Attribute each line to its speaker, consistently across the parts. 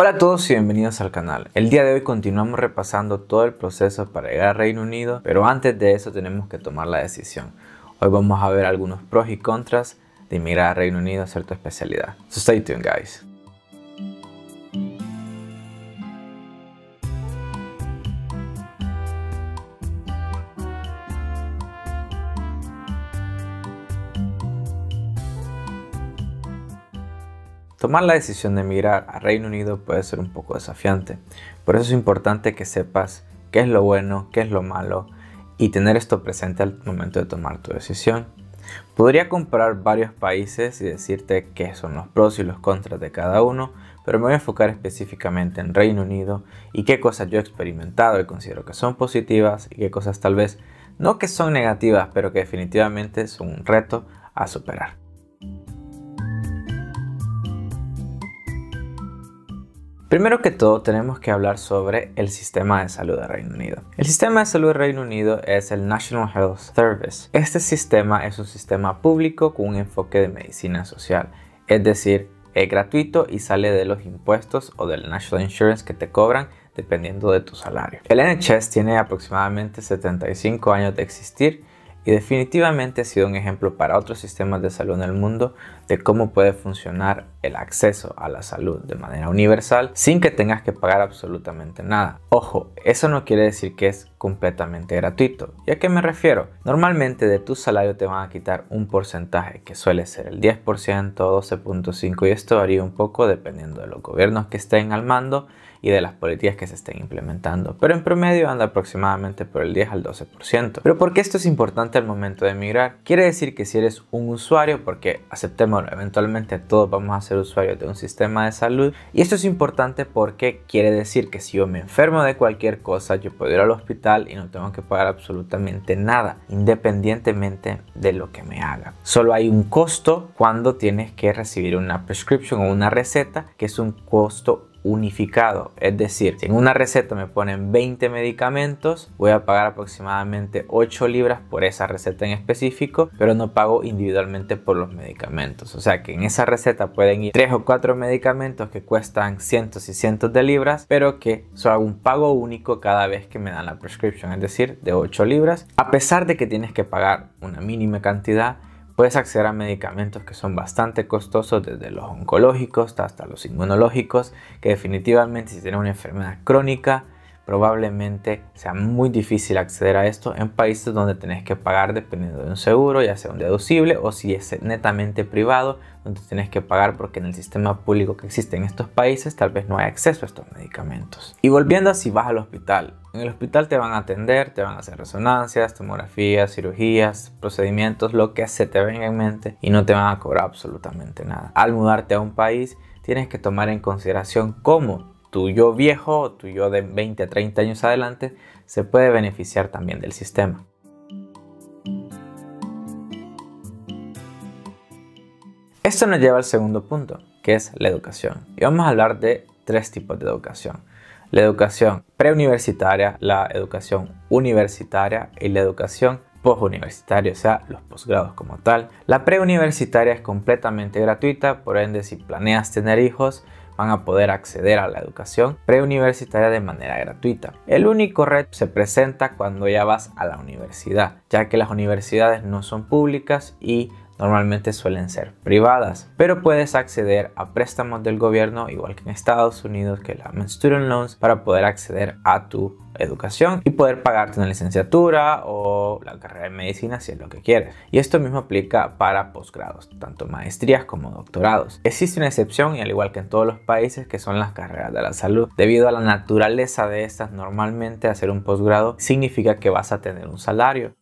Speaker 1: Hola a todos y bienvenidos al canal. El día de hoy continuamos repasando todo el proceso para llegar a Reino Unido, pero antes de eso tenemos que tomar la decisión. Hoy vamos a ver algunos pros y contras de emigrar a Reino Unido a hacer especialidad. So stay tuned guys. Tomar la decisión de emigrar a Reino Unido puede ser un poco desafiante, por eso es importante que sepas qué es lo bueno, qué es lo malo y tener esto presente al momento de tomar tu decisión. Podría comparar varios países y decirte qué son los pros y los contras de cada uno, pero me voy a enfocar específicamente en Reino Unido y qué cosas yo he experimentado y considero que son positivas y qué cosas tal vez no que son negativas, pero que definitivamente son un reto a superar. Primero que todo tenemos que hablar sobre el sistema de salud de Reino Unido. El sistema de salud de Reino Unido es el National Health Service. Este sistema es un sistema público con un enfoque de medicina social, es decir, es gratuito y sale de los impuestos o del National Insurance que te cobran dependiendo de tu salario. El NHS tiene aproximadamente 75 años de existir y definitivamente ha sido un ejemplo para otros sistemas de salud en el mundo de cómo puede funcionar el acceso a la salud de manera universal sin que tengas que pagar absolutamente nada. Ojo, eso no quiere decir que es completamente gratuito. ¿Y a qué me refiero? Normalmente de tu salario te van a quitar un porcentaje que suele ser el 10%, o 12.5% y esto varía un poco dependiendo de los gobiernos que estén al mando y de las políticas que se estén implementando, pero en promedio anda aproximadamente por el 10 al 12%. Pero ¿por qué esto es importante al momento de emigrar? Quiere decir que si eres un usuario, porque aceptémoslo, eventualmente todos vamos a ser usuarios de un sistema de salud, y esto es importante porque quiere decir que si yo me enfermo de cualquier cosa, yo puedo ir al hospital y no tengo que pagar absolutamente nada, independientemente de lo que me haga. Solo hay un costo cuando tienes que recibir una prescription o una receta, que es un costo unificado. Es decir, si en una receta me ponen 20 medicamentos, voy a pagar aproximadamente 8 libras por esa receta en específico, pero no pago individualmente por los medicamentos. O sea que en esa receta pueden ir 3 o 4 medicamentos que cuestan cientos y cientos de libras, pero que solo hago un pago único cada vez que me dan la prescripción, es decir, de 8 libras, a pesar de que tienes que pagar una mínima cantidad Puedes acceder a medicamentos que son bastante costosos, desde los oncológicos hasta los inmunológicos, que definitivamente si tienes una enfermedad crónica, probablemente sea muy difícil acceder a esto en países donde tenés que pagar dependiendo de un seguro, ya sea un deducible o si es netamente privado, donde tenés que pagar porque en el sistema público que existe en estos países tal vez no hay acceso a estos medicamentos. Y volviendo a si vas al hospital en el hospital te van a atender, te van a hacer resonancias, tomografías, cirugías, procedimientos, lo que se te venga en mente y no te van a cobrar absolutamente nada. Al mudarte a un país, tienes que tomar en consideración cómo tu yo viejo, tu yo de 20 a 30 años adelante, se puede beneficiar también del sistema. Esto nos lleva al segundo punto, que es la educación. Y vamos a hablar de tres tipos de educación la educación preuniversitaria, la educación universitaria y la educación posuniversitaria, o sea, los posgrados como tal. La preuniversitaria es completamente gratuita, por ende si planeas tener hijos, van a poder acceder a la educación preuniversitaria de manera gratuita. El único reto se presenta cuando ya vas a la universidad, ya que las universidades no son públicas y normalmente suelen ser privadas, pero puedes acceder a préstamos del gobierno, igual que en Estados Unidos, que la Student Loans, para poder acceder a tu educación y poder pagarte una licenciatura o la carrera de medicina si es lo que quieres. Y esto mismo aplica para posgrados, tanto maestrías como doctorados. Existe una excepción y al igual que en todos los países que son las carreras de la salud. Debido a la naturaleza de estas, normalmente hacer un posgrado significa que vas a tener un salario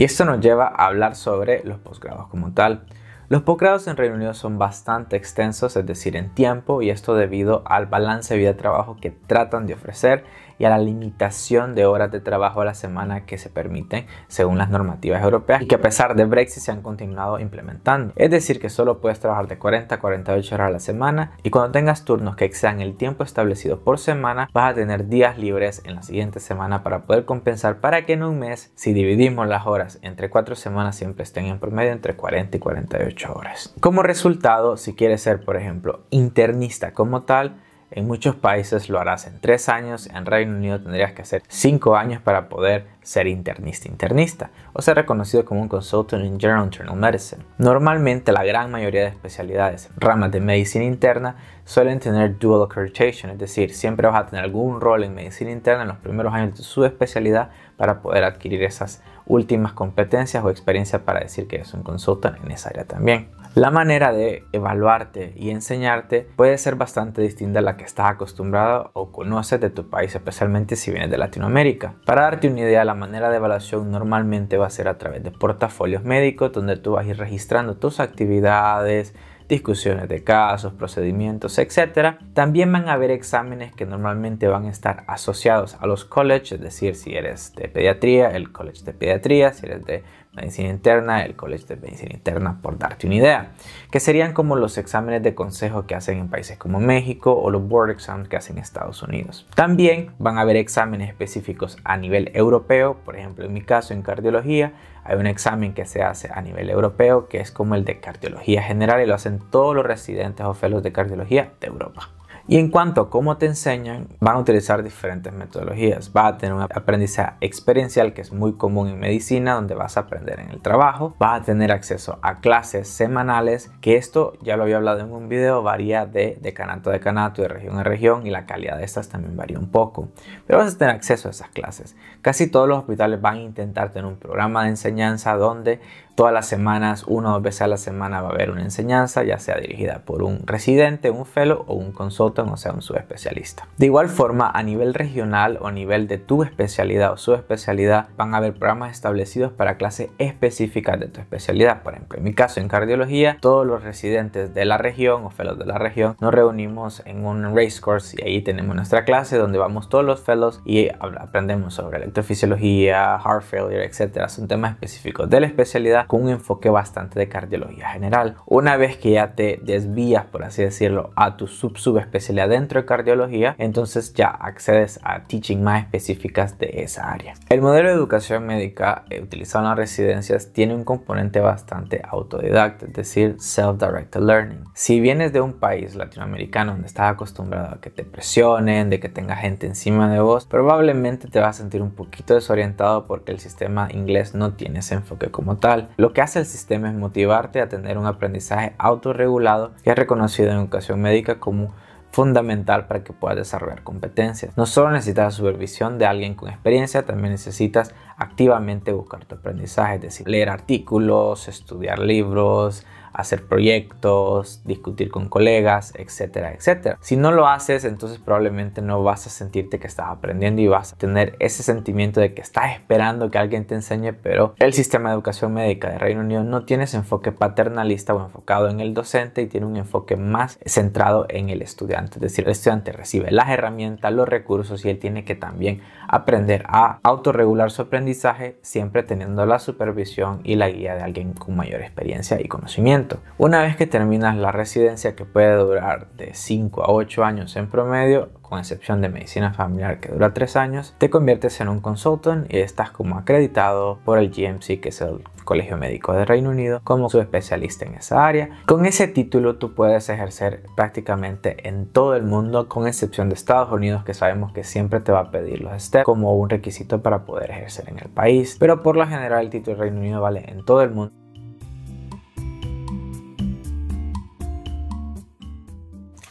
Speaker 1: Y esto nos lleva a hablar sobre los posgrados como tal. Los posgrados en Reino Unido son bastante extensos, es decir, en tiempo, y esto debido al balance de vida-trabajo que tratan de ofrecer y a la limitación de horas de trabajo a la semana que se permiten según las normativas europeas y que a pesar de Brexit se han continuado implementando. Es decir, que solo puedes trabajar de 40 a 48 horas a la semana y cuando tengas turnos que excedan el tiempo establecido por semana, vas a tener días libres en la siguiente semana para poder compensar para que en un mes, si dividimos las horas entre cuatro semanas, siempre estén en promedio entre 40 y 48 horas. Como resultado, si quieres ser, por ejemplo, internista como tal, en muchos países lo harás en tres años, en Reino Unido tendrías que hacer cinco años para poder ser internista internista o ser reconocido como un consultant en general internal medicine. Normalmente la gran mayoría de especialidades, ramas de medicina interna, suelen tener dual accreditation, es decir, siempre vas a tener algún rol en medicina interna en los primeros años de su especialidad para poder adquirir esas últimas competencias o experiencia para decir que eres un consultant en esa área también. La manera de evaluarte y enseñarte puede ser bastante distinta a la que estás acostumbrado o conoces de tu país, especialmente si vienes de Latinoamérica. Para darte una idea, manera de evaluación normalmente va a ser a través de portafolios médicos, donde tú vas a ir registrando tus actividades, discusiones de casos, procedimientos, etcétera. También van a haber exámenes que normalmente van a estar asociados a los colleges, es decir, si eres de pediatría, el college de pediatría, si eres de medicina interna, el colegio de Medicina Interna, por darte una idea, que serían como los exámenes de consejo que hacen en países como México o los board exams que hacen en Estados Unidos. También van a haber exámenes específicos a nivel europeo, por ejemplo, en mi caso en cardiología, hay un examen que se hace a nivel europeo que es como el de cardiología general y lo hacen todos los residentes o fellows de cardiología de Europa. Y en cuanto a cómo te enseñan, van a utilizar diferentes metodologías. Va a tener un aprendizaje experiencial que es muy común en medicina, donde vas a aprender en el trabajo. Vas a tener acceso a clases semanales, que esto ya lo había hablado en un video, varía de decanato a decanato, de región a región y la calidad de estas también varía un poco. Pero vas a tener acceso a esas clases. Casi todos los hospitales van a intentar tener un programa de enseñanza donde todas las semanas, una o dos veces a la semana va a haber una enseñanza, ya sea dirigida por un residente, un fellow o un consultor no sea un subespecialista. De igual forma, a nivel regional o a nivel de tu especialidad o subespecialidad, van a haber programas establecidos para clases específicas de tu especialidad. Por ejemplo, en mi caso, en cardiología, todos los residentes de la región o fellows de la región nos reunimos en un race course y ahí tenemos nuestra clase donde vamos todos los fellows y aprendemos sobre electrofisiología, heart failure, etcétera. Son temas específicos de la especialidad con un enfoque bastante de cardiología general. Una vez que ya te desvías, por así decirlo, a tu sub subespecialidad le adentro de cardiología, entonces ya accedes a teaching más específicas de esa área. El modelo de educación médica eh, utilizado en las residencias tiene un componente bastante autodidacta, es decir, self-directed learning. Si vienes de un país latinoamericano donde estás acostumbrado a que te presionen, de que tenga gente encima de vos, probablemente te vas a sentir un poquito desorientado porque el sistema inglés no tiene ese enfoque como tal. Lo que hace el sistema es motivarte a tener un aprendizaje autorregulado que es reconocido en educación médica como fundamental para que puedas desarrollar competencias. No solo necesitas supervisión de alguien con experiencia, también necesitas activamente buscar tu aprendizaje, es decir, leer artículos, estudiar libros, hacer proyectos, discutir con colegas, etcétera, etcétera. Si no lo haces, entonces probablemente no vas a sentirte que estás aprendiendo y vas a tener ese sentimiento de que estás esperando que alguien te enseñe, pero el sistema de educación médica de Reino Unido no tiene ese enfoque paternalista o enfocado en el docente y tiene un enfoque más centrado en el estudiante. Es decir, el estudiante recibe las herramientas, los recursos y él tiene que también aprender a autorregular su aprendizaje siempre teniendo la supervisión y la guía de alguien con mayor experiencia y conocimiento. Una vez que terminas la residencia que puede durar de 5 a 8 años en promedio, con excepción de medicina familiar que dura tres años, te conviertes en un consultant y estás como acreditado por el GMC, que es el Colegio Médico de Reino Unido, como su especialista en esa área. Con ese título tú puedes ejercer prácticamente en todo el mundo, con excepción de Estados Unidos, que sabemos que siempre te va a pedir los STEP como un requisito para poder ejercer en el país. Pero por lo general el título de Reino Unido vale en todo el mundo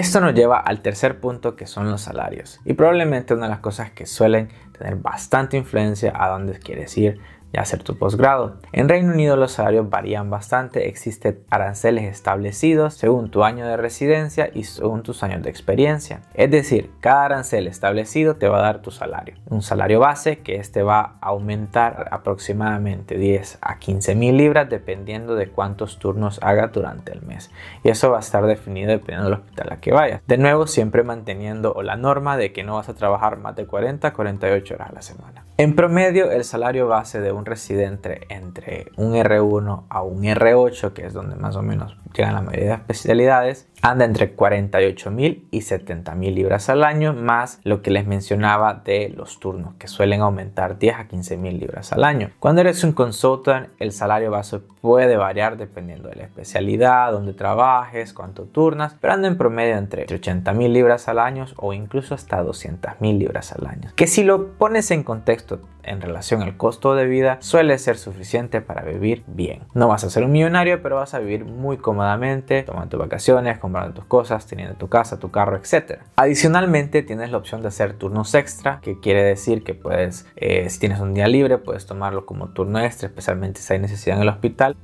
Speaker 1: Esto nos lleva al tercer punto que son los salarios y probablemente una de las cosas que suelen tener bastante influencia a dónde quieres ir, y hacer tu posgrado. En Reino Unido los salarios varían bastante, existen aranceles establecidos según tu año de residencia y según tus años de experiencia. Es decir, cada arancel establecido te va a dar tu salario. Un salario base que este va a aumentar aproximadamente 10 a 15 mil libras dependiendo de cuántos turnos haga durante el mes. Y eso va a estar definido dependiendo del hospital a que vayas. De nuevo, siempre manteniendo la norma de que no vas a trabajar más de 40 48 horas a la semana. En promedio, el salario base de un residente entre un R1 a un R8, que es donde más o menos llegan la mayoría de especialidades, anda entre 48.000 y 70.000 libras al año, más lo que les mencionaba de los turnos, que suelen aumentar 10 a 15.000 libras al año. Cuando eres un consultant, el salario base puede variar dependiendo de la especialidad, dónde trabajes, cuánto turnas, pero anda en promedio entre 80.000 libras al año o incluso hasta 200.000 libras al año. Que si lo pones en contexto, en relación al costo de vida suele ser suficiente para vivir bien. No vas a ser un millonario, pero vas a vivir muy cómodamente, tomando tus vacaciones, comprando tus cosas, teniendo tu casa, tu carro, etc. Adicionalmente, tienes la opción de hacer turnos extra, que quiere decir que puedes, eh, si tienes un día libre, puedes tomarlo como turno extra, especialmente si hay necesidad en el hospital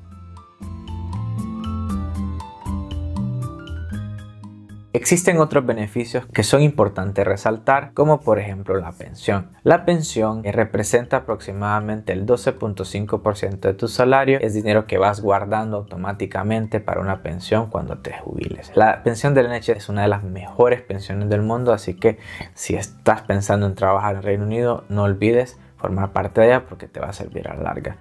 Speaker 1: Existen otros beneficios que son importantes resaltar, como por ejemplo la pensión. La pensión representa aproximadamente el 12.5% de tu salario, es dinero que vas guardando automáticamente para una pensión cuando te jubiles. La pensión del NH e es una de las mejores pensiones del mundo, así que si estás pensando en trabajar en Reino Unido, no olvides formar parte de ella porque te va a servir a larga.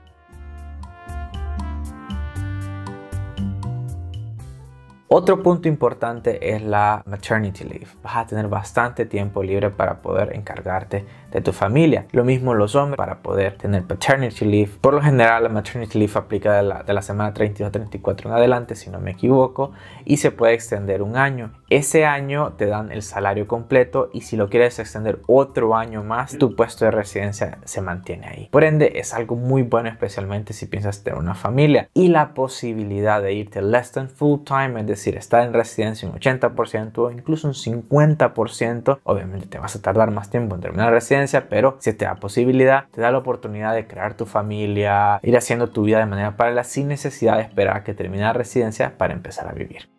Speaker 1: Otro punto importante es la maternity leave. Vas a tener bastante tiempo libre para poder encargarte de tu familia. Lo mismo los hombres para poder tener paternity leave. Por lo general la maternity leave aplica de la, semana 32 a 34 en adelante, si no me equivoco, y se puede extender un año. Ese año te dan el salario completo y si lo quieres extender otro año más, tu puesto de residencia se mantiene ahí. Por ende, es algo muy bueno, especialmente si piensas tener una familia y la posibilidad de irte less than full time, es decir, estar en residencia un 80% o incluso un 50%. Obviamente te vas a tardar más tiempo en terminar residencia pero si te da posibilidad, te da la oportunidad de crear tu familia, ir haciendo tu vida de manera paralela sin necesidad de esperar a que termine la residencia para empezar a vivir.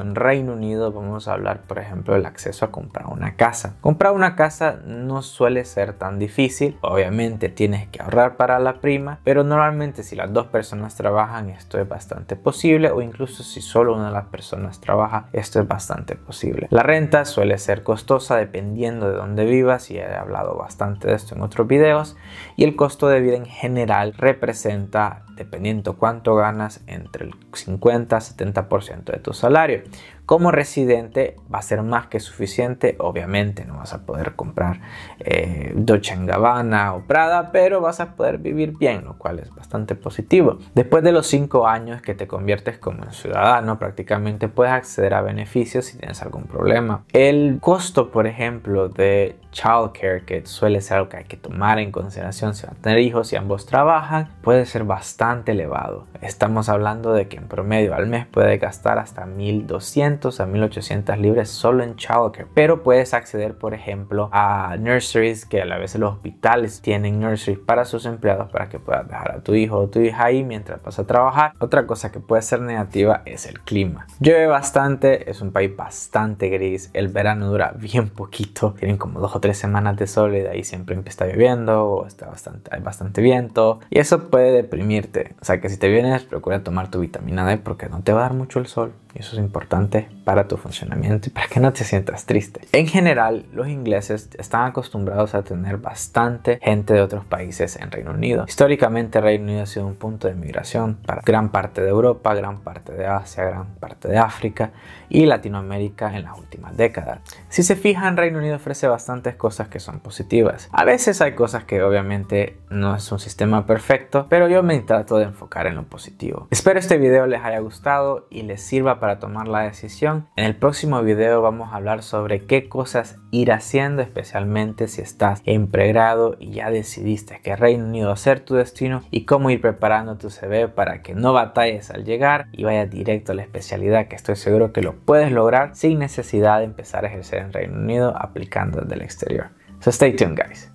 Speaker 1: En Reino Unido vamos a hablar, por ejemplo, del acceso a comprar una casa. Comprar una casa no suele ser tan difícil. Obviamente tienes que ahorrar para la prima, pero normalmente si las dos personas trabajan esto es bastante posible o incluso si solo una de las personas trabaja esto es bastante posible. La renta suele ser costosa dependiendo de dónde vivas y he hablado bastante de esto en otros videos y el costo de vida en general representa dependiendo cuánto ganas entre el 50 70% de tu salario. right Como residente va a ser más que suficiente, obviamente no vas a poder comprar eh, en Gabbana o Prada, pero vas a poder vivir bien, lo cual es bastante positivo. Después de los cinco años que te conviertes como ciudadano, prácticamente puedes acceder a beneficios si tienes algún problema. El costo, por ejemplo, de childcare, que suele ser algo que hay que tomar en consideración si van a tener hijos y ambos trabajan, puede ser bastante elevado. Estamos hablando de que en promedio al mes puede gastar hasta 1200 a 1.800 libras solo en childcare, pero puedes acceder, por ejemplo, a nurseries que a la vez los hospitales tienen nurseries para sus empleados para que puedas dejar a tu hijo o tu hija ahí mientras vas a trabajar. Otra cosa que puede ser negativa es el clima. Llueve bastante, es un país bastante gris, el verano dura bien poquito, tienen como dos o tres semanas de sol y de ahí siempre está lloviendo o está bastante, hay bastante viento y eso puede deprimirte. O sea que si te vienes, procura tomar tu vitamina D porque no te va a dar mucho el sol eso es importante para tu funcionamiento y para que no te sientas triste. En general, los ingleses están acostumbrados a tener bastante gente de otros países en Reino Unido. Históricamente, Reino Unido ha sido un punto de migración para gran parte de Europa, gran parte de Asia, gran parte de África y Latinoamérica en las últimas décadas. Si se fijan, Reino Unido ofrece bastantes cosas que son positivas. A veces hay cosas que obviamente no es un sistema perfecto, pero yo me trato de enfocar en lo positivo. Espero este video les haya gustado y les sirva para tomar la decisión en el próximo video vamos a hablar sobre qué cosas ir haciendo, especialmente si estás en pregrado y ya decidiste que Reino Unido ser tu destino y cómo ir preparando tu CV para que no batalles al llegar y vayas directo a la especialidad que estoy seguro que lo puedes lograr sin necesidad de empezar a ejercer en Reino Unido aplicando desde el exterior. So stay tuned guys.